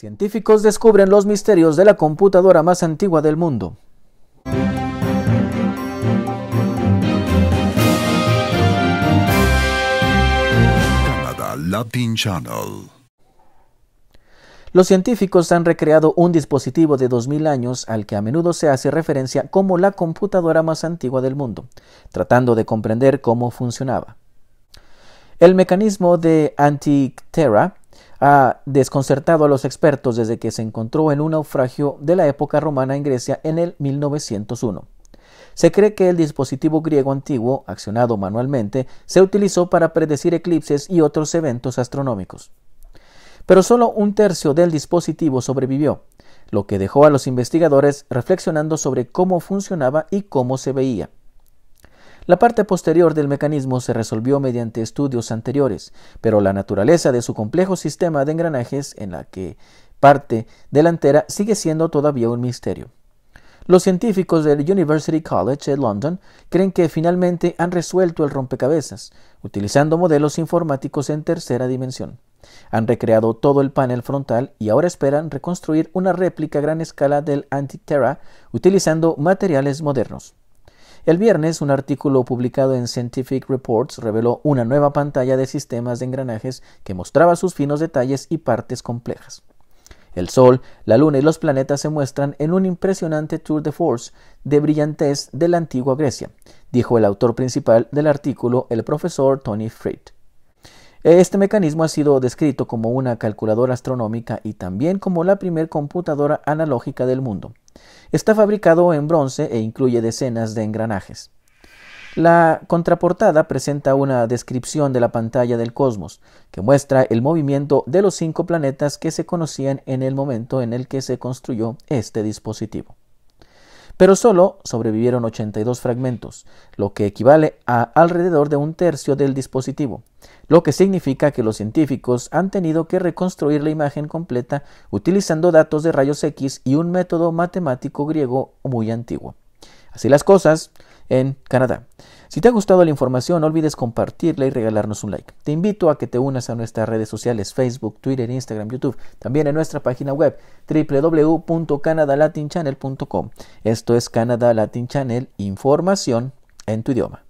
Científicos descubren los misterios de la computadora más antigua del mundo. Los científicos han recreado un dispositivo de 2000 años al que a menudo se hace referencia como la computadora más antigua del mundo, tratando de comprender cómo funcionaba. El mecanismo de Antictera ha desconcertado a los expertos desde que se encontró en un naufragio de la época romana en Grecia en el 1901. Se cree que el dispositivo griego antiguo, accionado manualmente, se utilizó para predecir eclipses y otros eventos astronómicos. Pero solo un tercio del dispositivo sobrevivió, lo que dejó a los investigadores reflexionando sobre cómo funcionaba y cómo se veía. La parte posterior del mecanismo se resolvió mediante estudios anteriores, pero la naturaleza de su complejo sistema de engranajes en la que parte delantera sigue siendo todavía un misterio. Los científicos del University College de London creen que finalmente han resuelto el rompecabezas, utilizando modelos informáticos en tercera dimensión. Han recreado todo el panel frontal y ahora esperan reconstruir una réplica a gran escala del Antiterra utilizando materiales modernos. El viernes, un artículo publicado en Scientific Reports reveló una nueva pantalla de sistemas de engranajes que mostraba sus finos detalles y partes complejas. El Sol, la Luna y los planetas se muestran en un impresionante tour de force de brillantez de la antigua Grecia, dijo el autor principal del artículo, el profesor Tony Frith. Este mecanismo ha sido descrito como una calculadora astronómica y también como la primer computadora analógica del mundo. Está fabricado en bronce e incluye decenas de engranajes. La contraportada presenta una descripción de la pantalla del cosmos, que muestra el movimiento de los cinco planetas que se conocían en el momento en el que se construyó este dispositivo pero solo sobrevivieron 82 fragmentos, lo que equivale a alrededor de un tercio del dispositivo, lo que significa que los científicos han tenido que reconstruir la imagen completa utilizando datos de rayos X y un método matemático griego muy antiguo. Así las cosas, en Canadá. Si te ha gustado la información, no olvides compartirla y regalarnos un like. Te invito a que te unas a nuestras redes sociales Facebook, Twitter, Instagram, YouTube, también en nuestra página web www.canadalatinchannel.com. Esto es Canadá Latin Channel, información en tu idioma.